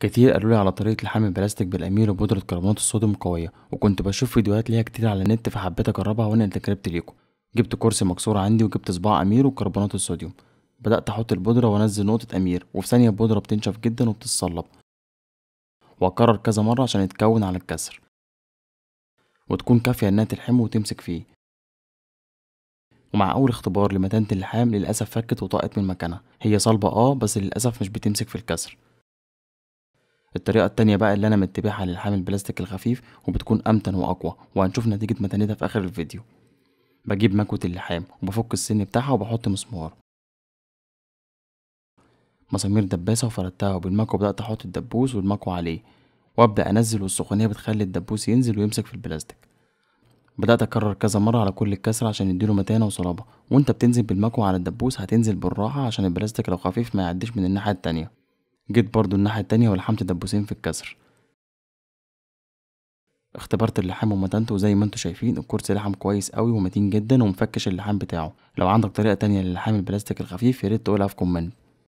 كتير قالوا لي على طريقه لحام البلاستيك بالامير وبودره كربونات الصوديوم قويه وكنت بشوف فيديوهات ليها كتير على النت فحبيت اجربها وانا اللي ليكم جبت كرسي مكسور عندي وجبت صباع امير وكربونات الصوديوم بدات احط البودره وانزل نقطه امير وفي ثانيه البودره بتنشف جدا وبتتصلب واكرر كذا مره عشان يتكون على الكسر وتكون كافيه انها تلحمه وتمسك فيه ومع اول اختبار لمتانه اللحام للاسف فكت وطاقت من مكانها هي صلبه اه بس للاسف مش بتمسك في الكسر الطريقة التانية بقى اللي أنا متبعها للحام البلاستيك الخفيف وبتكون أمتن وأقوى وهنشوف نتيجة متانتها في آخر الفيديو بجيب مكوة اللحام وبفك السن بتاعها وبحط مسمار مسامير دباسة وفردتها وبالمكوة بدأت أحط الدبوس والمكوة عليه وأبدأ أنزل والسخونية بتخلي الدبوس ينزل ويمسك في البلاستيك بدأت أكرر كذا مرة على كل الكسر عشان يديله متانة وصلابة وأنت بتنزل بالمكوة على الدبوس هتنزل بالراحة عشان البلاستيك لو خفيف ما يعديش من الناحية التانية جيت برضو الناحية التانية ولحمت دبوسين في الكسر اختبرت اللحام ومتنته وزي ما انتوا شايفين الكرسي لحم كويس قوي ومتين جدا ومفكش اللحام بتاعه لو عندك طريقة تانية للحام البلاستيك الخفيف ياريت تقولها في كومنت